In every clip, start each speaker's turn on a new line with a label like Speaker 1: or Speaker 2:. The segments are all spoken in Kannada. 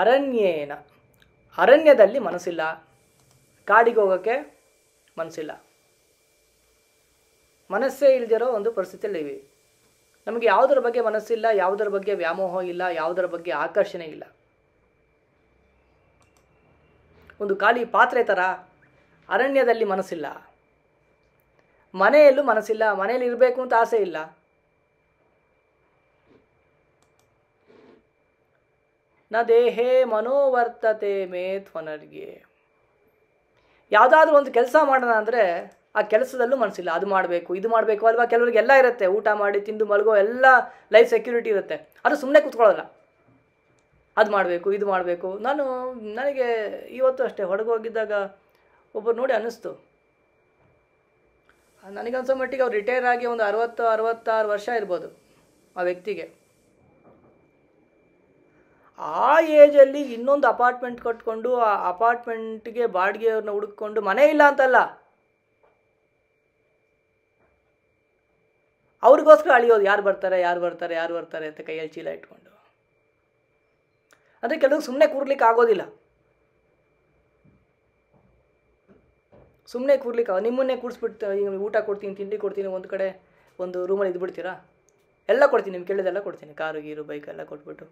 Speaker 1: ಅರಣ್ಯೇನ ಅರಣ್ಯದಲ್ಲಿ ಮನಸ್ಸಿಲ್ಲ ಕಾಡಿಗೆ ಹೋಗೋಕ್ಕೆ ಮನಸ್ಸಿಲ್ಲ ಮನಸ್ಸೇ ಇಲ್ದಿರೋ ಒಂದು ಪರಿಸ್ಥಿತಿಯಲ್ಲಿ ಇವೆ ನಮಗೆ ಯಾವುದರ ಬಗ್ಗೆ ಮನಸ್ಸಿಲ್ಲ ಯಾವುದರ ಬಗ್ಗೆ ವ್ಯಾಮೋಹ ಇಲ್ಲ ಯಾವುದರ ಬಗ್ಗೆ ಆಕರ್ಷಣೆ ಇಲ್ಲ ಒಂದು ಖಾಲಿ ಪಾತ್ರೆ ಥರ ಅರಣ್ಯದಲ್ಲಿ ಮನಸ್ಸಿಲ್ಲ ಮನೆಯಲ್ಲೂ ಮನಸ್ಸಿಲ್ಲ ಮನೆಯಲ್ಲಿ ಇರಬೇಕು ಅಂತ ಆಸೆ ಇಲ್ಲ ನ ದೇಹೇ ಮನೋವರ್ತತೆ ಮೇ ತ್ವನರ್ಗೆ ಯಾವುದಾದ್ರೂ ಒಂದು ಕೆಲಸ ಮಾಡೋಣ ಅಂದರೆ ಆ ಕೆಲಸದಲ್ಲೂ ಮನಸ್ಸಿಲ್ಲ ಅದು ಮಾಡಬೇಕು ಇದು ಮಾಡಬೇಕು ಅಲ್ವಾ ಕೆಲವರಿಗೆ ಎಲ್ಲ ಇರುತ್ತೆ ಊಟ ಮಾಡಿ ತಿಂದು ಮಲಗೋ ಎಲ್ಲ ಲೈಫ್ ಸೆಕ್ಯೂರಿಟಿ ಇರುತ್ತೆ ಅದು ಸುಮ್ಮನೆ ಕೂತ್ಕೊಳ್ಳೋಲ್ಲ ಅದು ಮಾಡಬೇಕು ಇದು ಮಾಡಬೇಕು ನಾನು ನನಗೆ ಇವತ್ತು ಅಷ್ಟೇ ಹೊರಗೆ ಹೋಗಿದ್ದಾಗ ಒಬ್ಬರು ನೋಡಿ ಅನ್ನಿಸ್ತು ನನಗನ್ಸೋ ಮಟ್ಟಿಗೆ ಅವ್ರು ರಿಟೈರ್ ಆಗಿ ಒಂದು ಅರವತ್ತು ಅರವತ್ತಾರು ವರ್ಷ ಇರ್ಬೋದು ಆ ವ್ಯಕ್ತಿಗೆ ಆ ಏಜಲ್ಲಿ ಇನ್ನೊಂದು ಅಪಾರ್ಟ್ಮೆಂಟ್ ಕಟ್ಕೊಂಡು ಆ ಅಪಾರ್ಟ್ಮೆಂಟ್ಗೆ ಬಾಡಿಗೆಯವ್ರನ್ನ ಹುಡುಕೊಂಡು ಮನೆ ಇಲ್ಲ ಅಂತಲ್ಲ ಅವ್ರಿಗೋಸ್ಕರ ಅಳಿಯೋದು ಯಾರು ಬರ್ತಾರೆ ಯಾರು ಬರ್ತಾರೆ ಯಾರು ಬರ್ತಾರೆ ಅಂತ ಕೈಯಲ್ಲಿ ಚೀಲ ಇಟ್ಕೊಂಡು ಅಂದರೆ ಕೆಲವು ಸುಮ್ಮನೆ ಕೂರ್ಲಿಕ್ಕೆ ಆಗೋದಿಲ್ಲ ಸುಮ್ಮನೆ ಕೂರ್ಲಿಕ್ಕೆ ನಿಮ್ಮನ್ನೇ ಕೂರಿಸ್ಬಿಡ್ತೀನಿ ಊಟ ಕೊಡ್ತೀನಿ ತಿಂಡಿ ಕೊಡ್ತೀನಿ ಒಂದು ಕಡೆ ಒಂದು ರೂಮಲ್ಲಿ ಇದ್ಬಿಡ್ತೀರಾ ಎಲ್ಲ ಕೊಡ್ತೀನಿ ನಿಮ್ಗೆ ಕೇಳಿದೆಲ್ಲ ಕೊಡ್ತೀನಿ ಕಾರು ಗೀರು ಬೈಕ್ ಎಲ್ಲ ಕೊಟ್ಬಿಟ್ಟು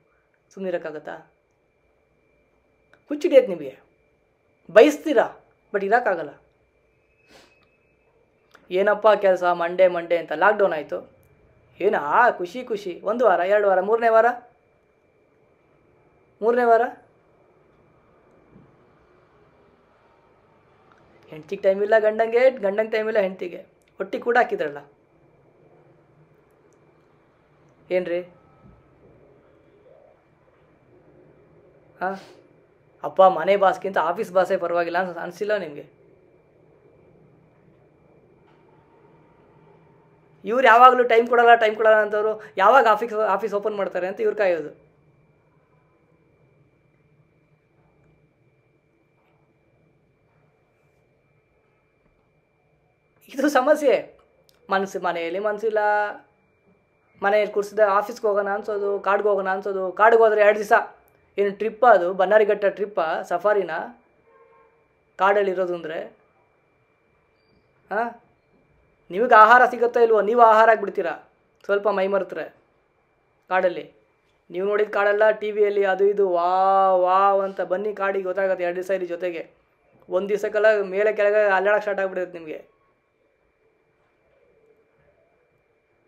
Speaker 1: ಸುಮ್ಮನೆ ಇರೋಕ್ಕಾಗತ್ತಾ ನಿಮಗೆ ಬಯಸ್ತೀರಾ ಬಟ್ ಇರೋಕ್ಕಾಗಲ್ಲ ಏನಪ್ಪ ಕೆಲಸ ಮಂಡೇ ಮಂಡೇ ಅಂತ ಲಾಕ್ಡೌನ್ ಆಯಿತು ಆ ಖುಷಿ ಖುಷಿ ಒಂದು ವಾರ ಎರಡು ವಾರ ಮೂರನೇ ವಾರ ಮೂರನೇ ವಾರ ಹೆಂಡ್ತಿಗೆ ಟೈಮ್ ಇಲ್ಲ ಗಂಡಂಗೆ ಗಂಡಂಗೆ ಟೈಮ್ ಇಲ್ಲ ಹೆಂಡ್ತಿಗೆ ಒಟ್ಟಿಗೆ ಕೂಡ ಹಾಕಿದ್ರಲ್ಲ ರೀ ಹಾಂ ಅಪ್ಪ ಮನೆ ಬಾಸ್ಗಿಂತ ಆಫೀಸ್ ಬಾಸೇ ಪರವಾಗಿಲ್ಲ ಅನ್ಸ ಅನಿಸಿಲ್ಲ ನಿಮಗೆ ಇವ್ರು ಯಾವಾಗಲೂ ಟೈಮ್ ಕೊಡಲ್ಲ ಟೈಮ್ ಕೊಡಲ್ಲ ಅಂತವರು ಯಾವಾಗ ಆಫೀಸ್ ಆಫೀಸ್ ಓಪನ್ ಮಾಡ್ತಾರೆ ಅಂತ ಇವ್ರು ಕಾಯೋದು ಇದು ಸಮಸ್ಯೆ ಮನಸ್ಸು ಮನೆಯಲ್ಲಿ ಮನಸ್ಸಿಲ್ಲ ಮನೆಯಲ್ಲಿ ಕುರ್ಸಿದ ಆಫೀಸ್ಗೆ ಹೋಗೋಣ ಅನ್ಸೋದು ಕಾಡ್ಗೆ ಹೋಗೋಣ ಅನ್ಸೋದು ಕಾಡ್ಗೆ ಹೋದ್ರೆ ಎರಡು ದಿವಸ ಏನು ಟ್ರಿಪ್ಪ ಅದು ಬನ್ನಾರಿಘಟ್ಟ ಟ್ರಿಪ್ಪ ಸಫಾರಿನ ಕಾಡಲ್ಲಿರೋದು ಅಂದರೆ ಹಾಂ ನಿಮಗೆ ಆಹಾರ ಸಿಗುತ್ತಾ ಇಲ್ವೋ ನೀವು ಆಹಾರ ಆಗಿಬಿಡ್ತೀರಾ ಸ್ವಲ್ಪ ಮೈ ಮರೆತರೆ ಕಾಡಲ್ಲಿ ನೀವು ನೋಡಿದ ಕಾಡಲ್ಲ ಟಿ ವಿಯಲ್ಲಿ ಅದು ಇದು ವಾ ವಾ ಅಂತ ಬನ್ನಿ ಕಾಡಿಗೆ ಗೊತ್ತಾಗುತ್ತೆ ಎರಡು ದಿವಸ ಇಲ್ಲಿ ಜೊತೆಗೆ ಒಂದು ದಿವಸಕ್ಕೆಲ್ಲ ಮೇಲೆ ಕೆಳಗೆ ಅಲ್ಲಾಡಕ್ಕೆ ಸ್ಟಾರ್ಟ್ ಆಗಿಬಿಡುತ್ತೆ ನಿಮಗೆ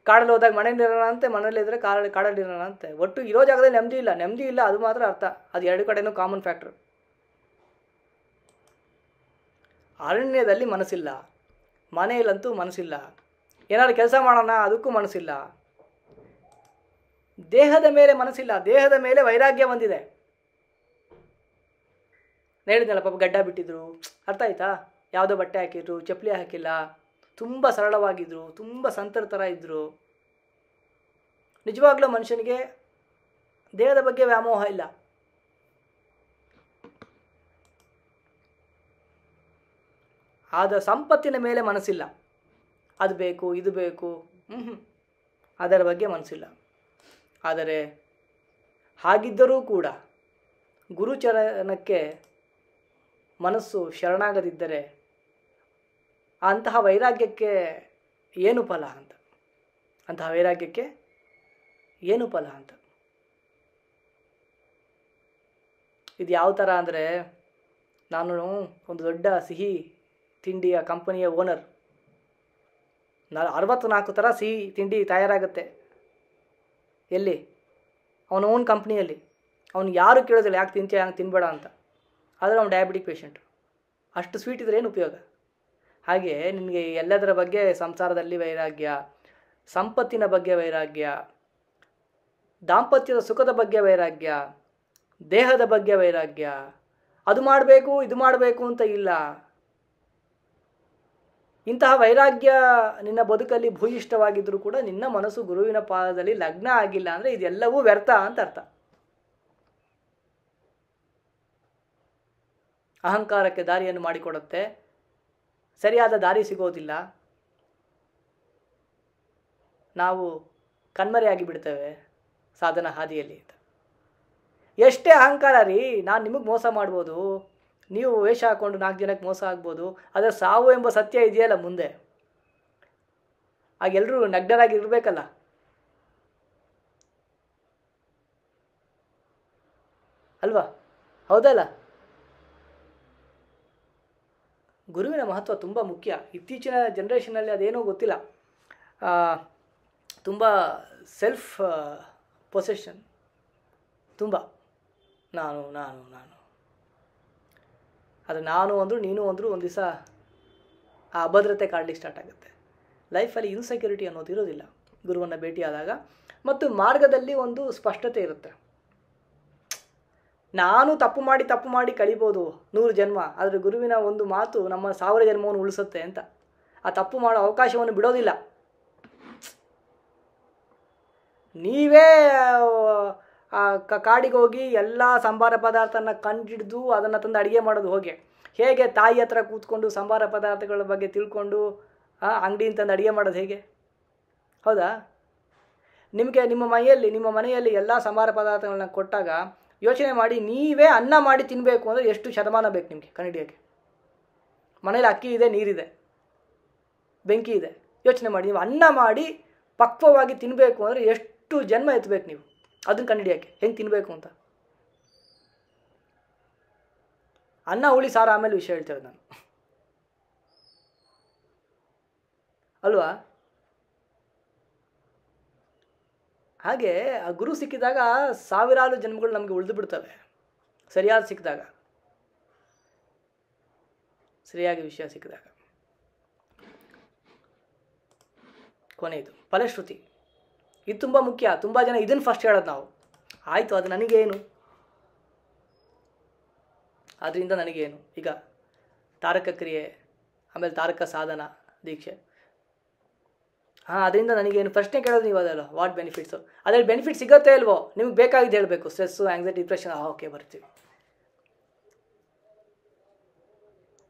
Speaker 1: ಕಾಡಲ್ಲಿ ಹೋದಾಗ ಮನೇಲಿ ಇರೋಣ ಅಂತೆ ಇದ್ರೆ ಕಾಡಲ್ಲಿ ಕಾಡಲ್ಲಿ ಇರೋಣ ಅಂತೆ ಒಟ್ಟು ಇರೋ ಜಾಗದಲ್ಲಿ ನೆಮ್ಮದಿ ಇಲ್ಲ ನೆಮ್ಮದಿ ಇಲ್ಲ ಅದು ಮಾತ್ರ ಅರ್ಥ ಅದು ಎರಡು ಕಡೆನೂ ಕಾಮನ್ ಫ್ಯಾಕ್ಟರ್ ಅರಣ್ಯದಲ್ಲಿ ಮನಸ್ಸಿಲ್ಲ ಮನೆಯಲ್ಲಂತೂ ಮನಸ್ಸಿಲ್ಲ ಏನಾದ್ರು ಕೆಲಸ ಮಾಡೋಣ ಅದಕ್ಕೂ ಮನಸ್ಸಿಲ್ಲ ದೇಹದ ಮೇಲೆ ಮನಸ್ಸಿಲ್ಲ ದೇಹದ ಮೇಲೆ ವೈರಾಗ್ಯ ಬಂದಿದೆ ಹೇಳಿದ್ನಲ್ಲ ಪಾಪ ಗಡ್ಡ ಬಿಟ್ಟಿದ್ರು ಅರ್ಥ ಆಯ್ತಾ ಯಾವುದೋ ಬಟ್ಟೆ ಹಾಕಿದ್ರು ಚಪ್ಪಲಿ ಹಾಕಿಲ್ಲ ತುಂಬ ಸರಳವಾಗಿದ್ದರು ತುಂಬ ಸಂತರ ಥರ ಇದ್ದರು ನಿಜವಾಗ್ಲೂ ಮನುಷ್ಯನಿಗೆ ದೇಹದ ಬಗ್ಗೆ ವ್ಯಾಮೋಹ ಇಲ್ಲ ಆದ ಸಂಪತ್ತಿನ ಮೇಲೆ ಮನಸ್ಸಿಲ್ಲ ಅದು ಬೇಕು ಇದು ಬೇಕು ಅದರ ಬಗ್ಗೆ ಮನಸ್ಸಿಲ್ಲ ಆದರೆ ಹಾಗಿದ್ದರೂ ಕೂಡ ಗುರುಚರಣಕ್ಕೆ ಮನಸ್ಸು ಶರಣಾಗದಿದ್ದರೆ ಅಂತಹ ವೈರಾಗ್ಯಕ್ಕೆ ಏನು ಫಲ ಅಂತ ಅಂತಹ ವೈರಾಗ್ಯಕ್ಕೆ ಏನು ಫಲ ಅಂತ ಇದು ಯಾವ ಥರ ಅಂದರೆ ನಾನು ಒಂದು ದೊಡ್ಡ ಸಿಹಿ ತಿಂಡಿಯ ಕಂಪನಿಯ ಓನರ್ ನಾನು ಅರವತ್ತು ನಾಲ್ಕು ಥರ ಸಿಹಿ ತಿಂಡಿ ತಯಾರಾಗುತ್ತೆ ಎಲ್ಲಿ ಅವನ ಓನ್ ಕಂಪ್ನಿಯಲ್ಲಿ ಅವ್ನು ಯಾರು ಕೇಳೋದಿಲ್ಲ ಯಾಕೆ ತಿಂತೀಯ ಹಂಗೆ ತಿನ್ಬೇಡ ಅಂತ ಆದರೆ ಅವ್ನು ಡಯಾಬಿಟಿಕ್ ಪೇಷಂಟ್ ಅಷ್ಟು ಸ್ವೀಟ್ ಇದ್ರೆ ಏನು ಉಪಯೋಗ ಹಾಗೆ ನಿಮಗೆ ಎಲ್ಲದರ ಬಗ್ಗೆ ಸಂಸಾರದಲ್ಲಿ ವೈರಾಗ್ಯ ಸಂಪತ್ತಿನ ಬಗ್ಗೆ ವೈರಾಗ್ಯ ದಾಂಪತ್ಯದ ಸುಖದ ಬಗ್ಗೆ ವೈರಾಗ್ಯ ದೇಹದ ಬಗ್ಗೆ ವೈರಾಗ್ಯ ಅದು ಮಾಡಬೇಕು ಇದು ಮಾಡಬೇಕು ಅಂತ ಇಲ್ಲ ಇಂತಹ ವೈರಾಗ್ಯ ನಿನ್ನ ಬದುಕಲ್ಲಿ ಭೂಯಿಷ್ಠವಾಗಿದ್ದರೂ ಕೂಡ ನಿನ್ನ ಮನಸ್ಸು ಗುರುವಿನ ಪಾದದಲ್ಲಿ ಲಗ್ನ ಆಗಿಲ್ಲ ಅಂದರೆ ಇದೆಲ್ಲವೂ ವ್ಯರ್ಥ ಅಂತ ಅರ್ಥ ಅಹಂಕಾರಕ್ಕೆ ದಾರಿಯನ್ನು ಮಾಡಿಕೊಡುತ್ತೆ ಸರಿಯಾದ ದಾರಿ ಸಿಗೋದಿಲ್ಲ ನಾವು ಕಣ್ಮರೆಯಾಗಿ ಬಿಡ್ತೇವೆ ಸಾಧನ ಹಾದಿಯಲ್ಲಿ ಅಂತ ಎಷ್ಟೇ ಅಹಂಕಾರ ರೀ ನಾನು ನಿಮಗೆ ಮೋಸ ಮಾಡ್ಬೋದು ನೀವು ವೇಷ ಹಾಕ್ಕೊಂಡು ನಾಲ್ಕು ಜನಕ್ಕೆ ಮೋಸ ಆಗ್ಬೋದು ಅದರ ಸಾವು ಎಂಬ ಸತ್ಯ ಇದೆಯಲ್ಲ ಮುಂದೆ ಆಗೆಲ್ಲರೂ ನಗ್ನರಾಗಿರ್ಬೇಕಲ್ಲ ಅಲ್ವಾ ಹೌದಲ್ಲ ಗುರುವಿನ ಮಹತ್ವ ತುಂಬ ಮುಖ್ಯ ಇತ್ತೀಚಿನ ಜನ್ರೇಷನಲ್ಲಿ ಅದೇನೋ ಗೊತ್ತಿಲ್ಲ ತುಂಬ ಸೆಲ್ಫ್ ಪೊಸೆಷನ್ ತುಂಬ ನಾನು ನಾನು ನಾನು ಆದರೆ ನಾನು ಅಂದರೂ ನೀನು ಅಂದರೂ ಒಂದು ದಿವಸ ಆ ಅಭದ್ರತೆ ಕಾಡಲಿಕ್ಕೆ ಸ್ಟಾರ್ಟ್ ಆಗುತ್ತೆ ಲೈಫಲ್ಲಿ ಇನ್ಸೆಕ್ಯೂರಿಟಿ ಅನ್ನೋದು ಇರೋದಿಲ್ಲ ಗುರುವನ್ನು ಭೇಟಿಯಾದಾಗ ಮತ್ತು ಮಾರ್ಗದಲ್ಲಿ ಒಂದು ಸ್ಪಷ್ಟತೆ ಇರುತ್ತೆ ನಾನು ತಪ್ಪು ಮಾಡಿ ತಪ್ಪು ಮಾಡಿ ಕಳಿಬೋದು ನೂರು ಜನ್ಮ ಆದರೆ ಗುರುವಿನ ಒಂದು ಮಾತು ನಮ್ಮ ಸಾವಿರ ಜನ್ಮವನ್ನು ಉಳಿಸುತ್ತೆ ಅಂತ ಆ ತಪ್ಪು ಮಾಡೋ ಅವಕಾಶವನ್ನು ಬಿಡೋದಿಲ್ಲ ನೀವೇ ಕಾಡಿಗೆ ಹೋಗಿ ಎಲ್ಲ ಸಂಬಾರ ಪದಾರ್ಥನ ಕಂಡಿಡ್ದು ಅದನ್ನು ತಂದು ಅಡುಗೆ ಮಾಡೋದು ಹೋಗಿ ಹೇಗೆ ತಾಯಿ ಹತ್ರ ಕೂತ್ಕೊಂಡು ಸಂಬಾರ ಪದಾರ್ಥಗಳ ಬಗ್ಗೆ ತಿಳ್ಕೊಂಡು ಅಂಗಡಿಯಿಂದ ತಂದು ಅಡುಗೆ ಮಾಡೋದು ಹೇಗೆ ಹೌದಾ ನಿಮಗೆ ನಿಮ್ಮ ಮನೆಯಲ್ಲಿ ನಿಮ್ಮ ಮನೆಯಲ್ಲಿ ಎಲ್ಲ ಸಂಬಾರ ಪದಾರ್ಥಗಳನ್ನ ಕೊಟ್ಟಾಗ ಯೋಚನೆ ಮಾಡಿ ನೀವೇ ಅನ್ನ ಮಾಡಿ ತಿನ್ನಬೇಕು ಅಂದರೆ ಎಷ್ಟು ಶತಮಾನ ಬೇಕು ನಿಮಗೆ ಕನ್ನಡಿಯಕ್ಕೆ ಮನೇಲಿ ಅಕ್ಕಿ ಇದೆ ನೀರಿದೆ ಬೆಂಕಿ ಇದೆ ಯೋಚನೆ ಮಾಡಿ ನೀವು ಅನ್ನ ಮಾಡಿ ಪಕ್ವವಾಗಿ ತಿನ್ನಬೇಕು ಅಂದರೆ ಎಷ್ಟು ಜನ್ಮ ಎತ್ತಬೇಕು ನೀವು ಅದನ್ನು ಕನ್ನಡಿಯಕ್ಕೆ ಹೆಂಗೆ ತಿನ್ನಬೇಕು ಅಂತ ಅನ್ನ ಹುಳಿ ಸಾರ ಆಮೇಲೆ ವಿಷಯ ಹೇಳ್ತೇವೆ ನಾನು ಅಲ್ವಾ ಹಾಗೆ ಆ ಗುರು ಸಿಕ್ಕಿದಾಗ ಸಾವಿರಾರು ಜನ್ಮಗಳು ನಮಗೆ ಉಳಿದು ಬಿಡ್ತವೆ ಸರಿಯಾದ ಸಿಕ್ಕಿದಾಗ ಸರಿಯಾಗಿ ವಿಷಯ ಸಿಕ್ಕಿದಾಗ ಕೊನೆಯದು ಫಲಶ್ರುತಿ ಇದು ತುಂಬ ಮುಖ್ಯ ತುಂಬ ಜನ ಇದನ್ನು ಫಸ್ಟ್ ಹೇಳೋದು ನಾವು ಆಯಿತು ಅದು ನನಗೇನು ಅದರಿಂದ ನನಗೇನು ಈಗ ತಾರಕ ಕ್ರಿಯೆ ಆಮೇಲೆ ತಾರಕ ಸಾಧನ ದೀಕ್ಷೆ ಹಾಂ ಅದರಿಂದ ನನಗೇನು ಪ್ರಶ್ನೆ ಕೇಳೋದು ನೀವು ಅದಲ್ಲ ವಾಟ್ ಬೆನಿಫಿಟ್ಸು ಅದರಲ್ಲಿ ಬೆನಿಫಿಟ್ ಸಿಗುತ್ತೆ ಅಲ್ವೋ ನಿಮ್ಗೆ ಬೇಕಾಗಿದ್ದು ಹೇಳಬೇಕು ಸ್ಟ್ರೆಸ್ಸು ಆ್ಯಂಗ್ಸೈಟಿ ಡಿಪ್ರೆಷನ್ ಆ ಓಕೆ ಬರ್ತೀವಿ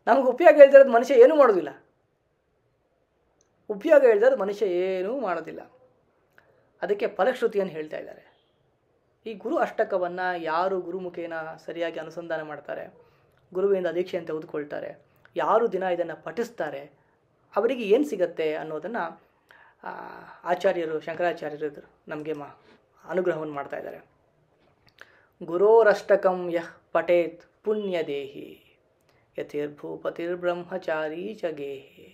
Speaker 1: ನಮ್ಗೆ ಉಪಯೋಗ ಹೇಳ್ದಿರೋದು ಮನುಷ್ಯ ಏನೂ ಮಾಡೋದಿಲ್ಲ ಉಪಯೋಗ ಹೇಳ್ದಿರೋದು ಮನುಷ್ಯ ಏನೂ ಮಾಡೋದಿಲ್ಲ ಅದಕ್ಕೆ ಫಲಶ್ರುತಿಯನ್ನು ಹೇಳ್ತಾ ಇದ್ದಾರೆ ಈ ಗುರು ಅಷ್ಟಕವನ್ನು ಯಾರು ಗುರುಮುಖೇನ ಸರಿಯಾಗಿ ಅನುಸಂಧಾನ ಮಾಡ್ತಾರೆ ಗುರುವಿನಿಂದ ದೀಕ್ಷೆಯನ್ನು ತೆಗೆದುಕೊಳ್ತಾರೆ ಯಾರು ದಿನ ಇದನ್ನು ಪಠಿಸ್ತಾರೆ ಅವರಿಗೆ ಏನು ಸಿಗತ್ತೆ ಅನ್ನೋದನ್ನು ಆಚಾರ್ಯರು ಶಂಕರಾಚಾರ್ಯರು ಇದ್ದರು ನಮಗೆ ಮಾ ಅನುಗ್ರಹವನ್ನು ಮಾಡ್ತಾ ಇದ್ದಾರೆ ಗುರೋರಷ್ಟಕಂ ಯಃ ಪಟೇತ್ ದೇಹಿ ಯಥಿರ್ಭೂಪತಿರ್ಬ್ರಹ್ಮಚಾರಿ ಚ ಗೇಹಿ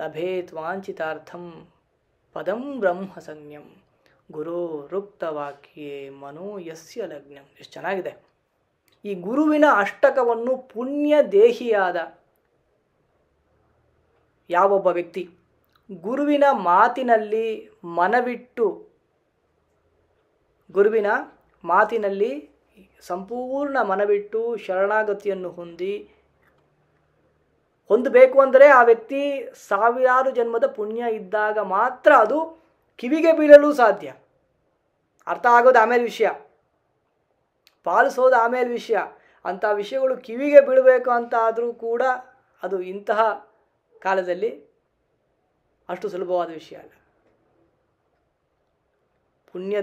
Speaker 1: ಲಭೇತ್ ವಾಂಚಿತಾರ್ಥಂ ಪದಂ ಬ್ರಹ್ಮ ಸಂಜ್ಞಂ ಗುರು ರುಕ್ತವಾಕ್ಯೇ ಮನೋ ಯಸ್ಯ ಲಗ್ನಂ ಎಷ್ಟು ಚೆನ್ನಾಗಿದೆ ಈ ಗುರುವಿನ ಅಷ್ಟಕವನ್ನು ಪುಣ್ಯ ದೇಹಿಯಾದ ಯಾವೊಬ್ಬ ವ್ಯಕ್ತಿ ಗುರುವಿನ ಮಾತಿನಲ್ಲಿ ಮನವಿಟ್ಟು ಗುರುವಿನ ಮಾತಿನಲ್ಲಿ ಸಂಪೂರ್ಣ ಮನವಿಟ್ಟು ಶರಣಾಗತಿಯನ್ನು ಹೊಂದಿ ಹೊಂದಬೇಕು ಅಂದರೆ ಆ ವ್ಯಕ್ತಿ ಸಾವಿರಾರು ಜನ್ಮದ ಪುಣ್ಯ ಇದ್ದಾಗ ಮಾತ್ರ ಅದು ಕಿವಿಗೆ ಬೀಳಲು ಸಾಧ್ಯ ಅರ್ಥ ಆಗೋದು ಆಮೇಲೆ ವಿಷಯ ಪಾಲಿಸೋದು ಆಮೇಲೆ ವಿಷಯ ಅಂಥ ವಿಷಯಗಳು ಕಿವಿಗೆ ಬೀಳಬೇಕು ಅಂತ ಆದರೂ ಕೂಡ ಅದು ಇಂತಹ ಕಾಲದಲ್ಲಿ ಅಷ್ಟು ಸುಲಭವಾದ ವಿಷಯ ಅಲ್ಲ ಪುಣ್ಯ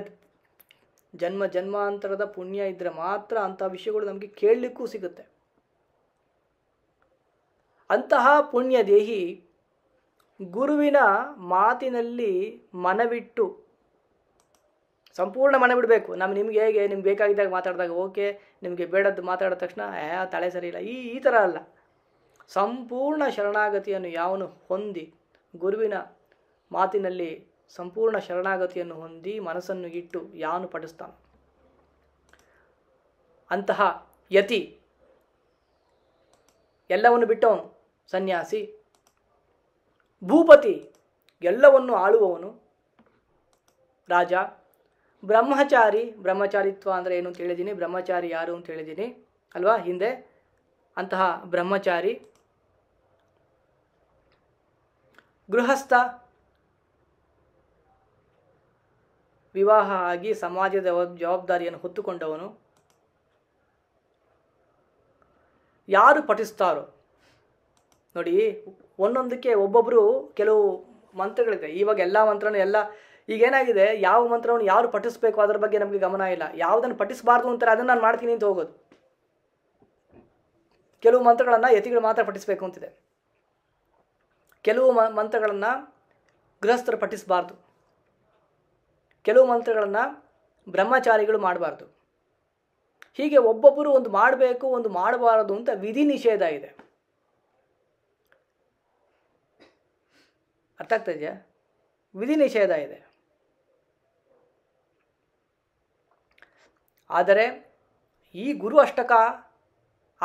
Speaker 1: ಜನ್ಮ ಜನ್ಮಾಂತರದ ಪುಣ್ಯ ಇದ್ದರೆ ಮಾತ್ರ ಅಂತಹ ವಿಷಯಗಳು ನಮಗೆ ಕೇಳಲಿಕ್ಕೂ ಸಿಗುತ್ತೆ ಅಂತಹ ಪುಣ್ಯ ದೇಹಿ ಗುರುವಿನ ಮಾತಿನಲ್ಲಿ ಮನವಿಟ್ಟು ಸಂಪೂರ್ಣ ಬಿಡಬೇಕು ನಮ್ಮ ನಿಮ್ಗೆ ಹೇಗೆ ನಿಮ್ಗೆ ಬೇಕಾಗಿದ್ದಾಗ ಮಾತಾಡಿದಾಗ ಓಕೆ ನಿಮಗೆ ಬೇಡದ್ದು ಮಾತಾಡಿದ ತಕ್ಷಣ ಏ ತಲೆ ಸರಿ ಇಲ್ಲ ಈ ಈ ಥರ ಅಲ್ಲ ಸಂಪೂರ್ಣ ಶರಣಾಗತಿಯನ್ನು ಯಾವನು ಹೊಂದಿ ಗುರುವಿನ ಮಾತಿನಲ್ಲಿ ಸಂಪೂರ್ಣ ಶರಣಾಗತಿಯನ್ನು ಹೊಂದಿ ಮನಸ್ಸನ್ನು ಇಟ್ಟು ಯಾನು ಪಠಿಸ್ತಾನೆ ಅಂತಹ ಯತಿ ಎಲ್ಲವನ್ನು ಬಿಟ್ಟವನು ಸನ್ಯಾಸಿ ಭೂಪತಿ ಎಲ್ಲವನ್ನು ಆಳುವವನು ರಾಜ ಬ್ರಹ್ಮಚಾರಿ ಬ್ರಹ್ಮಚಾರಿತ್ವ ಅಂದರೆ ಏನು ಅಂತ ಹೇಳಿದ್ದೀನಿ ಬ್ರಹ್ಮಚಾರಿ ಯಾರು ಅಂತ ಹೇಳಿದ್ದೀನಿ ಅಲ್ವಾ ಹಿಂದೆ ಅಂತಹ ಬ್ರಹ್ಮಚಾರಿ ಗೃಹಸ್ಥ ವಿವಾಹ ಆಗಿ ಸಮಾಜದ ಜವಾಬ್ದಾರಿಯನ್ನು ಹೊತ್ತುಕೊಂಡವನು ಯಾರು ಪಠಿಸ್ತಾರೋ ನೋಡಿ ಒಂದೊಂದಕ್ಕೆ ಒಬ್ಬೊಬ್ಬರು ಕೆಲವು ಮಂತ್ರಗಳಿದೆ ಇವಾಗ ಎಲ್ಲ ಮಂತ್ರನೂ ಎಲ್ಲ ಏನಾಗಿದೆ ಯಾವ ಮಂತ್ರವನ್ನು ಯಾರು ಪಠಿಸ್ಬೇಕು ಅದರ ಬಗ್ಗೆ ನಮಗೆ ಗಮನ ಇಲ್ಲ ಯಾವುದನ್ನು ಪಠಿಸಬಾರ್ದು ಅಂತಾರೆ ಅದನ್ನು ನಾನು ಮಾಡ್ತೀನಿ ಅಂತ ಹೋಗೋದು ಕೆಲವು ಮಂತ್ರಗಳನ್ನು ಯತಿಗಳು ಮಾತ್ರ ಪಠಿಸಬೇಕು ಅಂತಿದೆ ಕೆಲವು ಮ ಮಂತ್ರಗಳನ್ನು ಗೃಹಸ್ಥರು ಪಠಿಸಬಾರ್ದು ಕೆಲವು ಮಂತ್ರಗಳನ್ನು ಬ್ರಹ್ಮಚಾರಿಗಳು ಮಾಡಬಾರ್ದು ಹೀಗೆ ಒಬ್ಬೊಬ್ಬರು ಒಂದು ಮಾಡಬೇಕು ಒಂದು ಮಾಡಬಾರದು ಅಂತ ವಿಧಿ ನಿಷೇಧ ಇದೆ ಅರ್ಥ ಆಗ್ತಾ ಇದೆಯಾ ವಿಧಿ ನಿಷೇಧ ಇದೆ ಆದರೆ ಈ ಗುರು ಅಷ್ಟಕ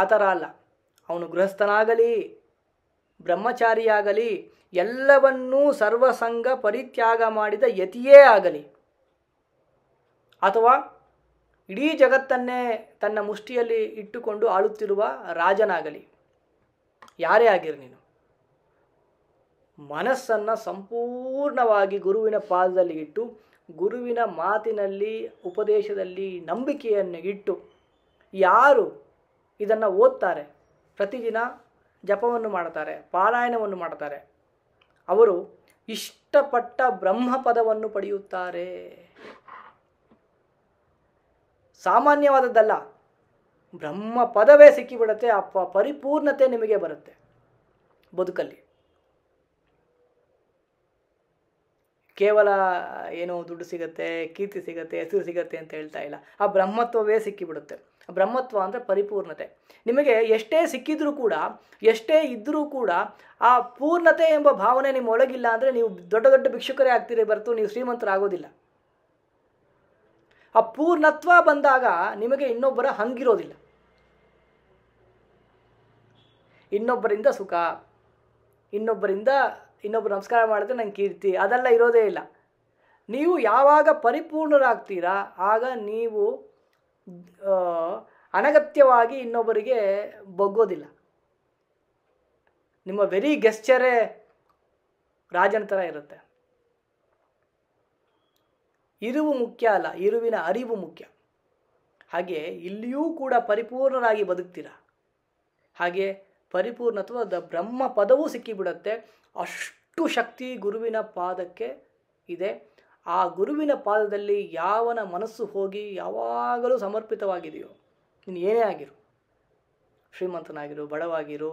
Speaker 1: ಆ ಥರ ಅಲ್ಲ ಅವನು ಗೃಹಸ್ಥನಾಗಲಿ ಬ್ರಹ್ಮಚಾರಿಯಾಗಲಿ ಎಲ್ಲವನ್ನೂ ಸರ್ವಸಂಗ ಪರಿತ್ಯಾಗ ಮಾಡಿದ ಯತಿಯೇ ಆಗಲಿ ಅಥವಾ ಇಡೀ ಜಗತ್ತನ್ನೇ ತನ್ನ ಮುಷ್ಟಿಯಲ್ಲಿ ಇಟ್ಟುಕೊಂಡು ಆಳುತ್ತಿರುವ ರಾಜನಾಗಲಿ ಯಾರೇ ಆಗಿರ ನೀನು ಮನಸ್ಸನ್ನು ಸಂಪೂರ್ಣವಾಗಿ ಗುರುವಿನ ಪಾದದಲ್ಲಿ ಇಟ್ಟು ಗುರುವಿನ ಮಾತಿನಲ್ಲಿ ಉಪದೇಶದಲ್ಲಿ ನಂಬಿಕೆಯನ್ನು ಇಟ್ಟು ಯಾರು ಇದನ್ನು ಓದ್ತಾರೆ ಪ್ರತಿದಿನ ಜಪವನ್ನು ಮಾಡ್ತಾರೆ ಪಾರಾಯಣವನ್ನು ಮಾಡ್ತಾರೆ ಅವರು ಇಷ್ಟಪಟ್ಟ ಬ್ರಹ್ಮಪದವನ್ನು ಪಡೆಯುತ್ತಾರೆ ಸಾಮಾನ್ಯವಾದದ್ದಲ್ಲ ಬ್ರಹ್ಮ ಪದವೇ ಸಿಕ್ಕಿಬಿಡುತ್ತೆ ಅಪ್ಪ ಪರಿಪೂರ್ಣತೆ ನಿಮಗೆ ಬರುತ್ತೆ ಬದುಕಲ್ಲಿ ಕೇವಲ ಏನು ದುಡ್ಡು ಸಿಗತ್ತೆ ಕೀರ್ತಿ ಸಿಗತ್ತೆ ಹೆಸರು ಸಿಗತ್ತೆ ಅಂತ ಹೇಳ್ತಾ ಇಲ್ಲ ಆ ಬ್ರಹ್ಮತ್ವವೇ ಸಿಕ್ಕಿಬಿಡುತ್ತೆ ಬ್ರಹ್ಮತ್ವ ಅಂದರೆ ಪರಿಪೂರ್ಣತೆ ನಿಮಗೆ ಎಷ್ಟೇ ಸಿಕ್ಕಿದ್ರೂ ಕೂಡ ಎಷ್ಟೇ ಇದ್ದರೂ ಕೂಡ ಆ ಪೂರ್ಣತೆ ಎಂಬ ಭಾವನೆ ನಿಮ್ಮ ಒಳಗಿಲ್ಲ ಅಂದರೆ ನೀವು ದೊಡ್ಡ ದೊಡ್ಡ ಭಿಕ್ಷುಕರೇ ಆಗ್ತೀರಿ ಬರ್ತು ನೀವು ಶ್ರೀಮಂತರಾಗೋದಿಲ್ಲ ಆ ಪೂರ್ಣತ್ವ ಬಂದಾಗ ನಿಮಗೆ ಇನ್ನೊಬ್ಬರ ಹಂಗಿರೋದಿಲ್ಲ ಇನ್ನೊಬ್ಬರಿಂದ ಸುಖ ಇನ್ನೊಬ್ಬರಿಂದ ಇನ್ನೊಬ್ಬರು ನಮಸ್ಕಾರ ಮಾಡಿದ್ರೆ ನಂಗೆ ಕೀರ್ತಿ ಅದೆಲ್ಲ ಇರೋದೇ ಇಲ್ಲ ನೀವು ಯಾವಾಗ ಪರಿಪೂರ್ಣರಾಗ್ತೀರಾ ಆಗ ನೀವು ಅನಗತ್ಯವಾಗಿ ಇನ್ನೊಬ್ಬರಿಗೆ ಬಗ್ಗೋದಿಲ್ಲ ನಿಮ್ಮ ವೆರಿ ಗೆಸ್ಚರೇ ರಾಜನ ಥರ ಇರುತ್ತೆ ಇರುವು ಮುಖ್ಯ ಅಲ್ಲ ಇರುವಿನ ಅರಿವು ಮುಖ್ಯ ಹಾಗೆ ಇಲ್ಲಿಯೂ ಕೂಡ ಪರಿಪೂರ್ಣರಾಗಿ ಬದುಕ್ತೀರ ಹಾಗೆ ಪರಿಪೂರ್ಣತ್ವದ ಬ್ರಹ್ಮ ಪದವೂ ಸಿಕ್ಕಿಬಿಡುತ್ತೆ ಅಷ್ಟು ಶಕ್ತಿ ಗುರುವಿನ ಪಾದಕ್ಕೆ ಇದೆ ಆ ಗುರುವಿನ ಪಾದದಲ್ಲಿ ಯಾವನ ಮನಸ್ಸು ಹೋಗಿ ಯಾವಾಗಲೂ ಸಮರ್ಪಿತವಾಗಿದೆಯೋ ನೀನು ಏನೇ ಆಗಿರು ಶ್ರೀಮಂತನಾಗಿರು ಬಡವಾಗಿರು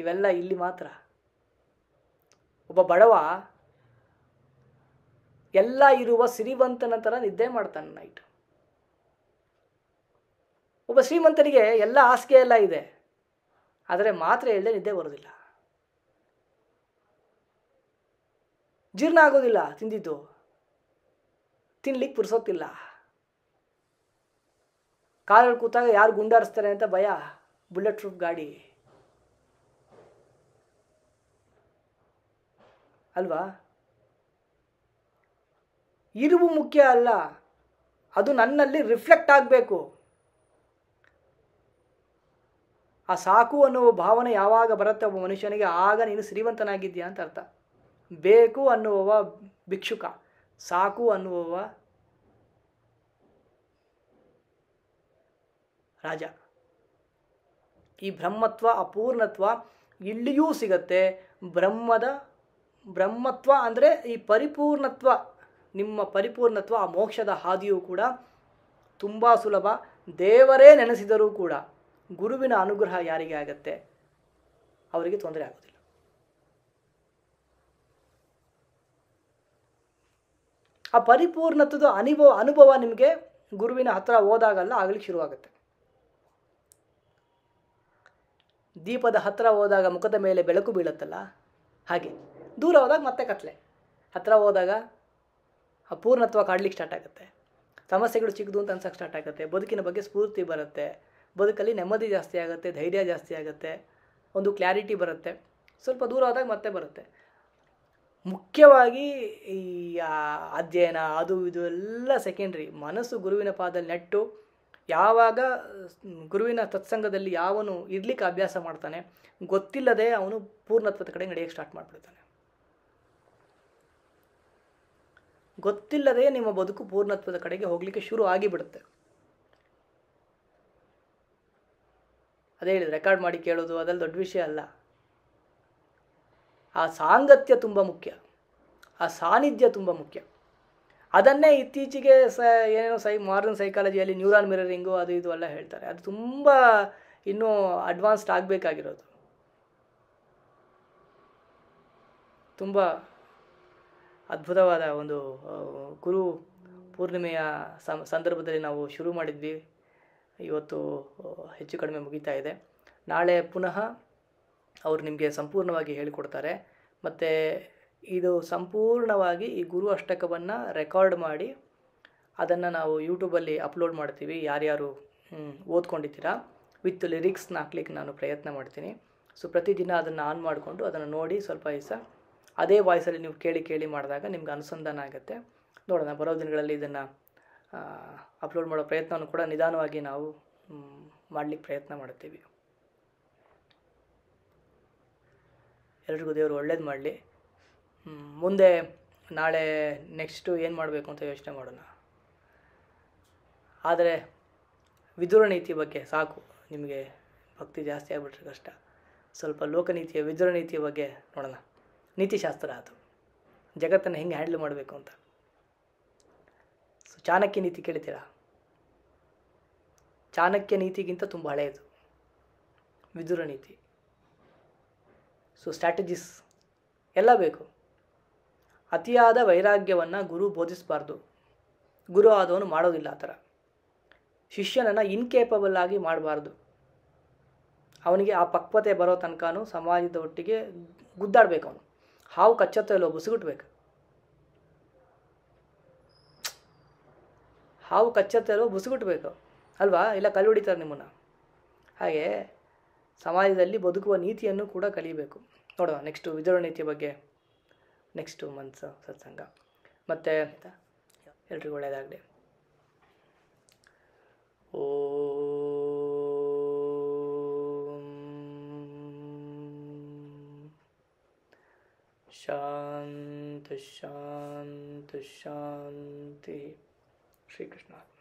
Speaker 1: ಇವೆಲ್ಲ ಇಲ್ಲಿ ಮಾತ್ರ ಒಬ್ಬ ಬಡವ ಎಲ್ಲ ಇರುವ ಸಿರಿವಂತನ ಥರ ನಿದ್ದೆ ಮಾಡ್ತಾನೆ ನೈಟ್ ಒಬ್ಬ ಶ್ರೀಮಂತನಿಗೆ ಎಲ್ಲ ಹಾಸಿಗೆ ಎಲ್ಲ ಇದೆ ಆದರೆ ಮಾತ್ರ ಹೇಳದೆ ನಿದ್ದೆ ಬರೋದಿಲ್ಲ ಜೀರ್ಣ ಆಗೋದಿಲ್ಲ ತಿಂದಿದ್ದು ತಿನ್ಲಿಕ್ಕೆ ಪುರ್ಸೋತಿಲ್ಲ ಕಾರಲ್ಲಿ ಕೂತಾಗ ಯಾರು ಗುಂಡಾರಿಸ್ತಾರೆ ಅಂತ ಭಯ ಬುಲೆಟ್ ಪ್ರೂಫ್ ಗಾಡಿ ಅಲ್ವಾ ಇರುವು ಮುಖ್ಯ ಅಲ್ಲ ಅದು ನನ್ನಲ್ಲಿ ರಿಫ್ಲೆಕ್ಟ್ ಆಗಬೇಕು ಆ ಸಾಕು ಅನ್ನುವ ಭಾವನೆ ಯಾವಾಗ ಬರುತ್ತೆ ಒಬ್ಬ ಮನುಷ್ಯನಿಗೆ ಆಗ ನೀನು ಶ್ರೀಮಂತನಾಗಿದ್ಯಾ ಅಂತ ಅರ್ಥ ಬೇಕು ಅನ್ನುವ ಭಿಕ್ಷುಕ ಸಾಕು ಅನ್ನುವವ ರಾಜ ಈ ಬ್ರಹ್ಮತ್ವ ಅಪೂರ್ಣತ್ವ ಇಲ್ಲಿಯೂ ಸಿಗತ್ತೆ ಬ್ರಹ್ಮದ ಬ್ರಹ್ಮತ್ವ ಅಂದರೆ ಈ ಪರಿಪೂರ್ಣತ್ವ ನಿಮ್ಮ ಪರಿಪೂರ್ಣತ್ವ ಆ ಮೋಕ್ಷದ ಹಾದಿಯೂ ಕೂಡ ತುಂಬ ಸುಲಭ ದೇವರೇ ನೆನೆಸಿದರೂ ಕೂಡ ಗುರುವಿನ ಅನುಗ್ರಹ ಯಾರಿಗೆ ಆಗತ್ತೆ ಅವರಿಗೆ ತೊಂದರೆ ಆಗೋದಿಲ್ಲ ಆ ಪರಿಪೂರ್ಣತದ ಅನುಭವ ಅನುಭವ ನಿಮಗೆ ಗುರುವಿನ ಹತ್ರ ಹೋದಾಗಲ್ಲ ಆಗಲಿಕ್ಕೆ ಶುರುವಾಗುತ್ತೆ ದೀಪದ ಹತ್ತಿರ ಹೋದಾಗ ಮುಖದ ಮೇಲೆ ಬೆಳಕು ಬೀಳುತ್ತಲ್ಲ ಹಾಗೆ ದೂರ ಹೋದಾಗ ಮತ್ತೆ ಕತ್ಲೆ ಹತ್ತಿರ ಹೋದಾಗ ಅಪೂರ್ಣತ್ವ ಕಾಡ್ಲಿಕ್ಕೆ ಸ್ಟಾರ್ಟ್ ಆಗುತ್ತೆ ಸಮಸ್ಯೆಗಳು ಚಿಕ್ಕದು ಅಂತ ಅನ್ಸಕ್ಕೆ ಸ್ಟಾರ್ಟ್ ಆಗುತ್ತೆ ಬದುಕಿನ ಬಗ್ಗೆ ಸ್ಫೂರ್ತಿ ಬರುತ್ತೆ ಬದುಕಲ್ಲಿ ನೆಮ್ಮದಿ ಜಾಸ್ತಿ ಆಗುತ್ತೆ ಧೈರ್ಯ ಜಾಸ್ತಿ ಆಗುತ್ತೆ ಒಂದು ಕ್ಲಾರಿಟಿ ಬರುತ್ತೆ ಸ್ವಲ್ಪ ದೂರ ಹೋದಾಗ ಮತ್ತೆ ಬರುತ್ತೆ ಮುಖ್ಯವಾಗಿ ಈ ಅಧ್ಯಯನ ಅದು ಇದು ಎಲ್ಲ ಸೆಕೆಂಡ್ರಿ ಮನಸ್ಸು ಗುರುವಿನ ಪಾದದಲ್ಲಿ ನೆಟ್ಟು ಯಾವಾಗ ಗುರುವಿನ ತತ್ಸಂಗದಲ್ಲಿ ಯಾವನು ಇರ್ಲಿಕ್ಕೆ ಅಭ್ಯಾಸ ಮಾಡ್ತಾನೆ ಗೊತ್ತಿಲ್ಲದೆ ಅವನು ಪೂರ್ಣತ್ವದ ಕಡೆ ನಡೆಯಕ್ಕೆ ಸ್ಟಾರ್ಟ್ ಮಾಡಿಬಿಡ್ತಾನೆ ಗೊತ್ತಿಲ್ಲದೆ ನಿಮ್ಮ ಬದುಕು ಪೂರ್ಣತ್ವದ ಕಡೆಗೆ ಹೋಗಲಿಕ್ಕೆ ಶುರು ಆಗಿಬಿಡುತ್ತೆ ಅದೇ ಹೇಳಿದ್ರೆ ರೆಕಾರ್ಡ್ ಮಾಡಿ ಕೇಳೋದು ಅದೆಲ್ಲ ದೊಡ್ಡ ವಿಷಯ ಅಲ್ಲ ಆ ಸಾಂಗತ್ಯ ತುಂಬ ಮುಖ್ಯ ಆ ಸಾನ್ನಿಧ್ಯ ತುಂಬ ಮುಖ್ಯ ಅದನ್ನೇ ಇತ್ತೀಚೆಗೆ ಸ ಏನೇನೋ ಸೈ ಮಾಡರ್ನ್ ಸೈಕಾಲಜಿಯಲ್ಲಿ ನ್ಯೂರಾನ್ ಮಿರರಿಂಗು ಅದು ಇದು ಎಲ್ಲ ಹೇಳ್ತಾರೆ ಅದು ತುಂಬ ಇನ್ನೂ ಅಡ್ವಾನ್ಸ್ಡ್ ಆಗಬೇಕಾಗಿರೋದು ತುಂಬ ಅದ್ಭುತವಾದ ಒಂದು ಗುರು ಪೂರ್ಣಿಮೆಯ ಸಂದರ್ಭದಲ್ಲಿ ನಾವು ಶುರು ಮಾಡಿದ್ವಿ ಇವತ್ತು ಹೆಚ್ಚು ಕಡಿಮೆ ಮುಗಿತಾ ಇದೆ ನಾಳೆ ಪುನಃ ಅವರು ನಿಮಗೆ ಸಂಪೂರ್ಣವಾಗಿ ಹೇಳಿಕೊಡ್ತಾರೆ ಮತ್ತು ಇದು ಸಂಪೂರ್ಣವಾಗಿ ಈ ಗುರು ಅಷ್ಟಕವನ್ನು ರೆಕಾರ್ಡ್ ಮಾಡಿ ಅದನ್ನು ನಾವು ಯೂಟ್ಯೂಬಲ್ಲಿ ಅಪ್ಲೋಡ್ ಮಾಡ್ತೀವಿ ಯಾರ್ಯಾರು ಓದ್ಕೊಂಡಿದ್ದೀರಾ ವಿತ್ ಲಿರಿಕ್ಸ್ನ ಹಾಕ್ಲಿಕ್ಕೆ ನಾನು ಪ್ರಯತ್ನ ಮಾಡ್ತೀನಿ ಸೊ ಪ್ರತಿದಿನ ಅದನ್ನು ಆನ್ ಮಾಡಿಕೊಂಡು ಅದನ್ನು ನೋಡಿ ಸ್ವಲ್ಪ ದಿವಸ ಅದೇ ವಾಯ್ಸಲ್ಲಿ ನೀವು ಕೇಳಿ ಕೇಳಿ ಮಾಡಿದಾಗ ನಿಮ್ಗೆ ಅನುಸಂಧಾನ ಆಗುತ್ತೆ ನೋಡೋಣ ಬರೋ ದಿನಗಳಲ್ಲಿ ಇದನ್ನು ಅಪ್ಲೋಡ್ ಮಾಡೋ ಪ್ರಯತ್ನವನ್ನು ಕೂಡ ನಿಧಾನವಾಗಿ ನಾವು ಮಾಡಲಿಕ್ಕೆ ಪ್ರಯತ್ನ ಮಾಡ್ತೀವಿ ಎಲ್ರಿಗೂ ದೇವರು ಒಳ್ಳೇದು ಮಾಡಲಿ ಮುಂದೆ ನಾಳೆ ನೆಕ್ಸ್ಟು ಏನು ಮಾಡಬೇಕು ಅಂತ ಯೋಚನೆ ಮಾಡೋಣ ಆದರೆ ವಿದುರ ನೀತಿ ಬಗ್ಗೆ ಸಾಕು ನಿಮಗೆ ಭಕ್ತಿ ಜಾಸ್ತಿ ಆಗ್ಬಿಟ್ರೆ ಕಷ್ಟ ಸ್ವಲ್ಪ ಲೋಕ ನೀತಿಯ ವಿದುರ ನೀತಿಯ ಬಗ್ಗೆ ನೋಡೋಣ ನೀತಿಶಾಸ್ತ್ರ ಅದು ಜಗತ್ತನ್ನು ಹೆಂಗೆ ಹ್ಯಾಂಡಲ್ ಮಾಡಬೇಕು ಅಂತ ಸೊ ಚಾಣಕ್ಯ ನೀತಿ ಕೇಳ್ತೀರಾ ಚಾಣಕ್ಯ ನೀತಿಗಿಂತ ತುಂಬ ಹಳೆಯದು ವಿದುರ ನೀತಿ ಸೊ ಸ್ಟ್ರಾಟಜೀಸ್ ಎಲ್ಲ ಬೇಕು ಅತಿಯಾದ ವೈರಾಗ್ಯವನ್ನು ಗುರು ಬೋಧಿಸಬಾರ್ದು ಗುರು ಆದವನು ಮಾಡೋದಿಲ್ಲ ಆ ಥರ ಶಿಷ್ಯನನ್ನು ಇನ್ಕೇಪಬಲ್ ಆಗಿ ಮಾಡಬಾರ್ದು ಅವನಿಗೆ ಆ ಪಕ್ವತೆ ಬರೋ ತನಕನೂ ಸಮಾಜದ ಒಟ್ಟಿಗೆ ಗುದ್ದಾಡಬೇಕು ಅವನು ಹಾವು ಕಚ್ಚತ್ತೋ ಬುಸುಗುಟ್ಬೇಕು ಹಾವು ಕಚ್ಚತ್ತೋ ಇಲ್ಲೋ ಬುಸುಗುಟ್ಬೇಕು ಅಲ್ವಾ ಇಲ್ಲ ಕಲ್ಲು ಹೊಡಿತಾರೆ ನಿಮ್ಮನ್ನು ಹಾಗೆ ಸಮಾಜದಲ್ಲಿ ಬದುಕುವ ನೀತಿಯನ್ನು ಕೂಡ ಕಲಿಬೇಕು ನೋಡೋಣ ನೆಕ್ಸ್ಟು ವಿಧವಾ ನೀತಿಯ ಬಗ್ಗೆ ನೆಕ್ಸ್ಟು ಮಂತ್ಸು ಸತ್ಸಂಗ ಮತ್ತು ಎಲ್ರಿಗೂ ಒಳ್ಳೆಯದಾಗಲಿ ಓ ಶಾಂತ ಶಾಂತ ಶಾಂತಿ ಶ್ರೀಕೃಷ್ಣ